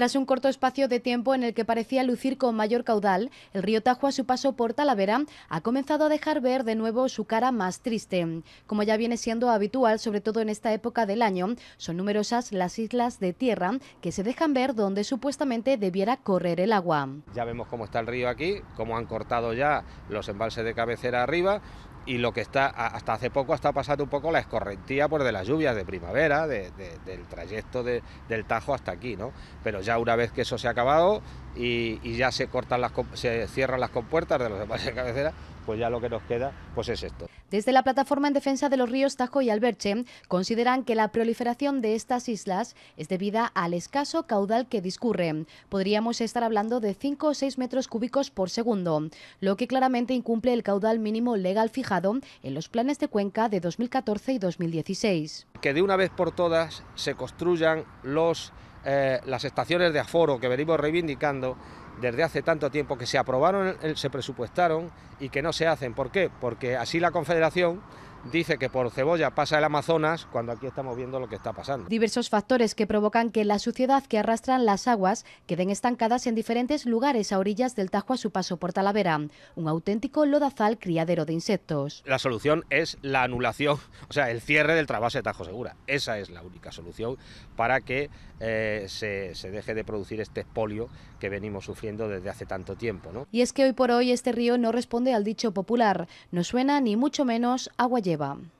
Tras un corto espacio de tiempo en el que parecía lucir con mayor caudal, el río Tajo a su paso por Talavera ha comenzado a dejar ver de nuevo su cara más triste. Como ya viene siendo habitual, sobre todo en esta época del año, son numerosas las islas de tierra que se dejan ver donde supuestamente debiera correr el agua. Ya vemos cómo está el río aquí, cómo han cortado ya los embalses de cabecera arriba y lo que está hasta hace poco hasta pasando un poco la escorrentía por de las lluvias de primavera, del trayecto del Tajo hasta aquí, ¿no? Pero ya una vez que eso se ha acabado, y, ya se cortan las cierran las compuertas de los demás de cabecera, pues ya lo que nos queda pues es esto. Desde la plataforma en defensa de los ríos Tajo y Alberche consideran que la proliferación de estas islas es debida al escaso caudal que discurre. Podríamos estar hablando de 5 o 6 metros cúbicos por segundo, lo que claramente incumple el caudal mínimo legal fijado en los planes de cuenca de 2014 y 2016. Que de una vez por todas se construyan los eh, las estaciones de aforo que venimos reivindicando desde hace tanto tiempo, que se aprobaron, eh, se presupuestaron y que no se hacen. ¿Por qué? Porque así la Confederación dice que por cebolla pasa el Amazonas, cuando aquí estamos viendo lo que está pasando. Diversos factores que provocan que la suciedad que arrastran las aguas queden estancadas en diferentes lugares a orillas del Tajo a su paso por Talavera, un auténtico lodazal criadero de insectos. La solución es la anulación, o sea, el cierre del trabase de Tajo Segura. Esa es la única solución para que eh, se, deje de producir este polio que venimos sufriendo desde hace tanto tiempo. Y es que hoy por hoy este río no responde al dicho popular, no suena ni mucho menos agua llena. Gracias.